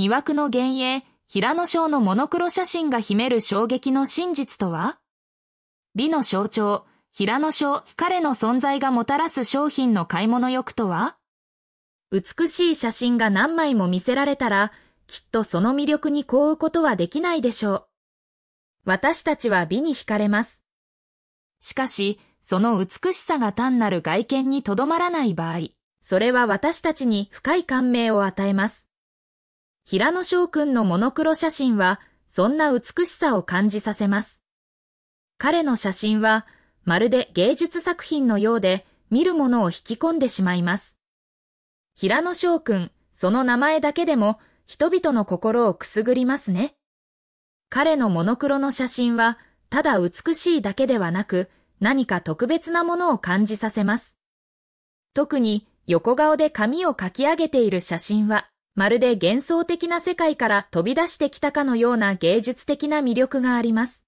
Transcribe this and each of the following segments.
魅惑の幻影、平野章のモノクロ写真が秘める衝撃の真実とは美の象徴、平野章、彼の存在がもたらす商品の買い物欲とは美しい写真が何枚も見せられたら、きっとその魅力に凍うことはできないでしょう。私たちは美に惹かれます。しかし、その美しさが単なる外見にとどまらない場合、それは私たちに深い感銘を与えます。平野翔くんのモノクロ写真は、そんな美しさを感じさせます。彼の写真は、まるで芸術作品のようで、見るものを引き込んでしまいます。平野翔くん、その名前だけでも、人々の心をくすぐりますね。彼のモノクロの写真は、ただ美しいだけではなく、何か特別なものを感じさせます。特に横顔で髪をかき上げている写真は、まるで幻想的な世界から飛び出してきたかのような芸術的な魅力があります。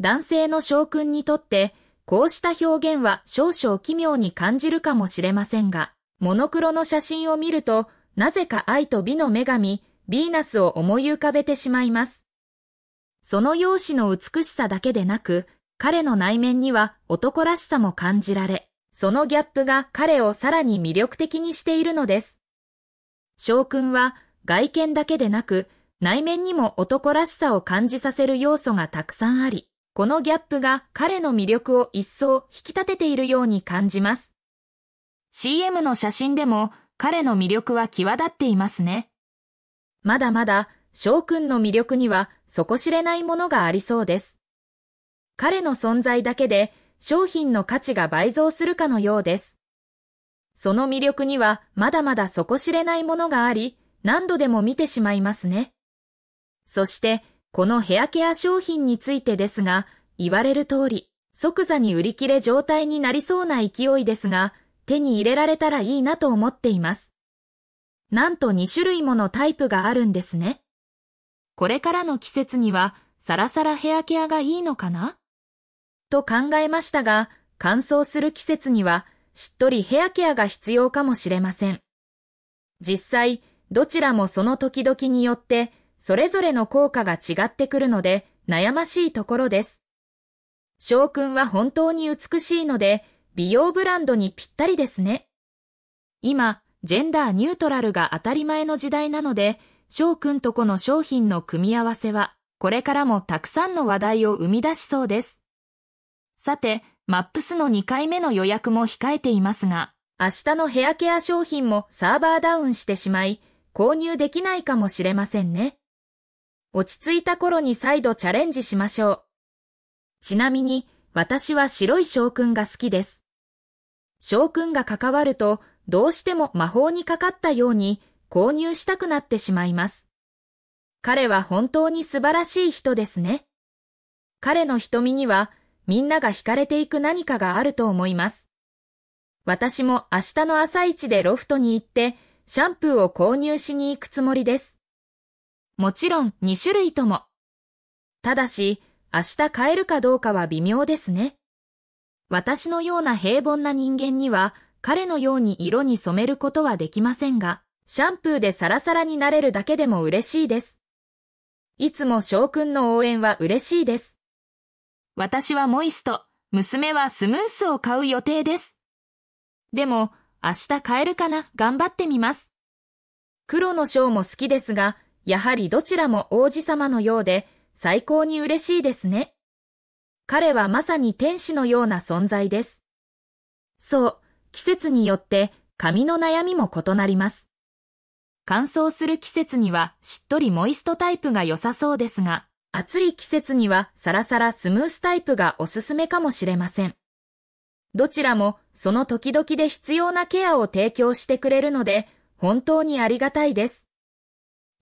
男性の将軍にとって、こうした表現は少々奇妙に感じるかもしれませんが、モノクロの写真を見ると、なぜか愛と美の女神、ヴィーナスを思い浮かべてしまいます。その容姿の美しさだけでなく、彼の内面には男らしさも感じられ、そのギャップが彼をさらに魅力的にしているのです。将軍は外見だけでなく内面にも男らしさを感じさせる要素がたくさんあり、このギャップが彼の魅力を一層引き立てているように感じます。CM の写真でも彼の魅力は際立っていますね。まだまだ翔くんの魅力には底知れないものがありそうです。彼の存在だけで商品の価値が倍増するかのようです。その魅力にはまだまだ底知れないものがあり、何度でも見てしまいますね。そして、このヘアケア商品についてですが、言われる通り、即座に売り切れ状態になりそうな勢いですが、手に入れられたらいいなと思っています。なんと2種類ものタイプがあるんですね。これからの季節には、サラサラヘアケアがいいのかなと考えましたが、乾燥する季節には、しっとりヘアケアが必要かもしれません。実際、どちらもその時々によって、それぞれの効果が違ってくるので、悩ましいところです。翔くんは本当に美しいので、美容ブランドにぴったりですね。今、ジェンダーニュートラルが当たり前の時代なので、翔くんとこの商品の組み合わせは、これからもたくさんの話題を生み出しそうです。さて、マップスの2回目の予約も控えていますが、明日のヘアケア商品もサーバーダウンしてしまい、購入できないかもしれませんね。落ち着いた頃に再度チャレンジしましょう。ちなみに、私は白い将君が好きです。将君が関わると、どうしても魔法にかかったように、購入したくなってしまいます。彼は本当に素晴らしい人ですね。彼の瞳には、みんなが惹かれていく何かがあると思います。私も明日の朝一でロフトに行って、シャンプーを購入しに行くつもりです。もちろん2種類とも。ただし、明日買えるかどうかは微妙ですね。私のような平凡な人間には、彼のように色に染めることはできませんが、シャンプーでサラサラになれるだけでも嬉しいです。いつも翔くんの応援は嬉しいです。私はモイスト、娘はスムースを買う予定です。でも、明日買えるかな頑張ってみます。黒のショーも好きですが、やはりどちらも王子様のようで、最高に嬉しいですね。彼はまさに天使のような存在です。そう、季節によって髪の悩みも異なります。乾燥する季節にはしっとりモイストタイプが良さそうですが、暑い季節にはサラサラスムースタイプがおすすめかもしれません。どちらもその時々で必要なケアを提供してくれるので本当にありがたいです。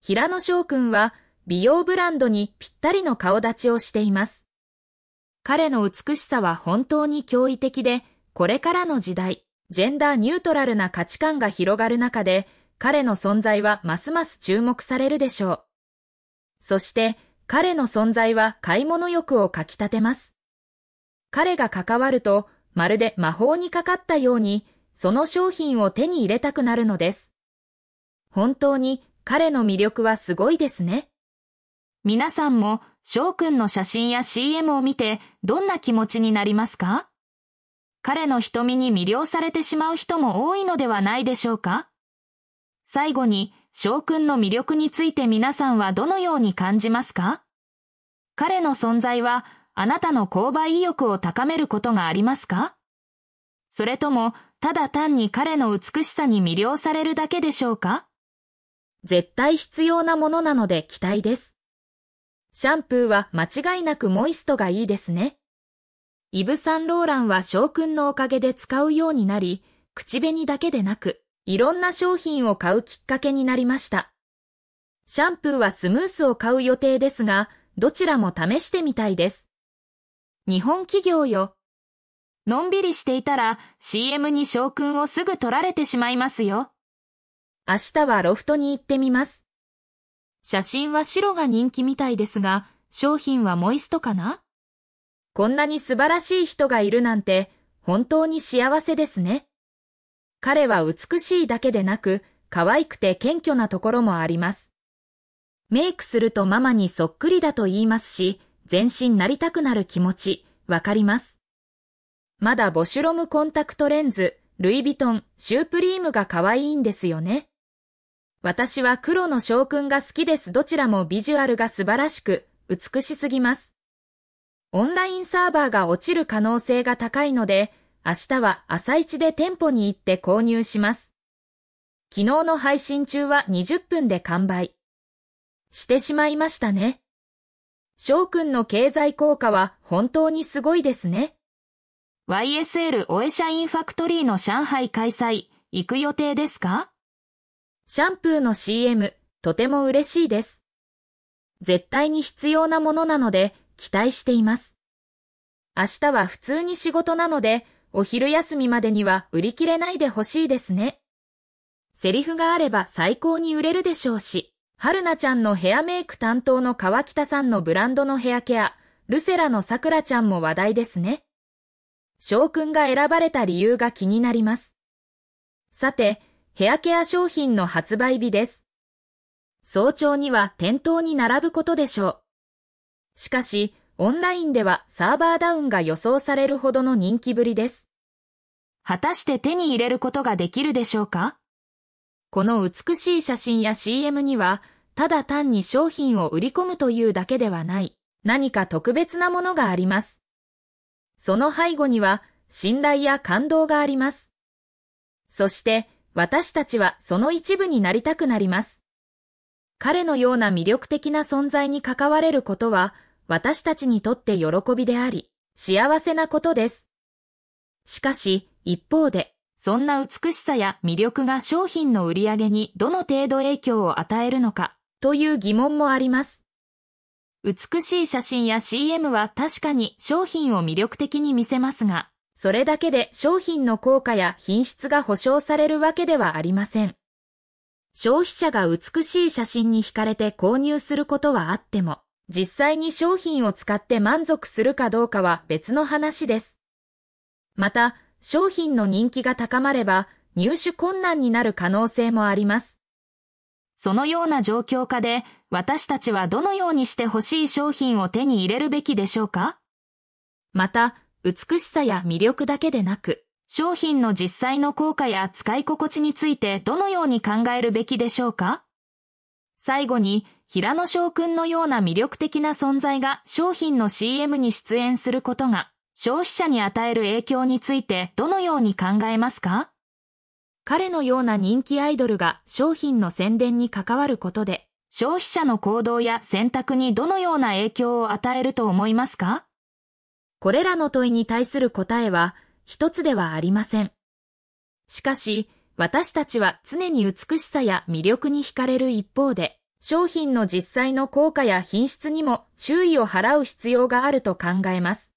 平野翔くんは美容ブランドにぴったりの顔立ちをしています。彼の美しさは本当に驚異的で、これからの時代、ジェンダーニュートラルな価値観が広がる中で、彼の存在はますます注目されるでしょう。そして、彼の存在は買い物欲をかき立てます。彼が関わると、まるで魔法にかかったように、その商品を手に入れたくなるのです。本当に彼の魅力はすごいですね。皆さんも翔くんの写真や CM を見てどんな気持ちになりますか彼の瞳に魅了されてしまう人も多いのではないでしょうか最後に将軍の魅力について皆さんはどのように感じますか彼の存在はあなたの購買意欲を高めることがありますかそれとも、ただ単に彼の美しさに魅了されるだけでしょうか絶対必要なものなので期待です。シャンプーは間違いなくモイストがいいですね。イブ・サンローランは将軍のおかげで使うようになり、口紅だけでなく、いろんな商品を買うきっかけになりました。シャンプーはスムースを買う予定ですが、どちらも試してみたいです。日本企業よ。のんびりしていたら CM に将軍をすぐ取られてしまいますよ。明日はロフトに行ってみます。写真は白が人気みたいですが、商品はモイストかなこんなに素晴らしい人がいるなんて、本当に幸せですね。彼は美しいだけでなく、可愛くて謙虚なところもあります。メイクするとママにそっくりだと言いますし、全身なりたくなる気持ち、わかります。まだボシュロムコンタクトレンズ、ルイ・ヴィトン、シュープリームが可愛いんですよね。私は黒の将軍が好きです。どちらもビジュアルが素晴らしく、美しすぎます。オンラインサーバーが落ちる可能性が高いので、明日は朝一で店舗に行って購入します。昨日の配信中は20分で完売。してしまいましたね。翔くんの経済効果は本当にすごいですね。YSL オエシャインファクトリーの上海開催、行く予定ですかシャンプーの CM、とても嬉しいです。絶対に必要なものなので、期待しています。明日は普通に仕事なので、お昼休みまでには売り切れないでほしいですね。セリフがあれば最高に売れるでしょうし、春菜ちゃんのヘアメイク担当の川北さんのブランドのヘアケア、ルセラの桜ちゃんも話題ですね。翔くんが選ばれた理由が気になります。さて、ヘアケア商品の発売日です。早朝には店頭に並ぶことでしょう。しかし、オンラインではサーバーダウンが予想されるほどの人気ぶりです。果たして手に入れることができるでしょうかこの美しい写真や CM には、ただ単に商品を売り込むというだけではない、何か特別なものがあります。その背後には、信頼や感動があります。そして、私たちはその一部になりたくなります。彼のような魅力的な存在に関われることは、私たちにとって喜びであり、幸せなことです。しかし、一方で、そんな美しさや魅力が商品の売り上げにどの程度影響を与えるのかという疑問もあります。美しい写真や CM は確かに商品を魅力的に見せますが、それだけで商品の効果や品質が保証されるわけではありません。消費者が美しい写真に惹かれて購入することはあっても、実際に商品を使って満足するかどうかは別の話です。また、商品の人気が高まれば入手困難になる可能性もあります。そのような状況下で私たちはどのようにして欲しい商品を手に入れるべきでしょうかまた、美しさや魅力だけでなく、商品の実際の効果や使い心地についてどのように考えるべきでしょうか最後に、平野翔くんのような魅力的な存在が商品の CM に出演することが消費者に与える影響についてどのように考えますか彼のような人気アイドルが商品の宣伝に関わることで、消費者の行動や選択にどのような影響を与えると思いますかこれらの問いに対する答えは一つではありません。しかし、私たちは常に美しさや魅力に惹かれる一方で、商品の実際の効果や品質にも注意を払う必要があると考えます。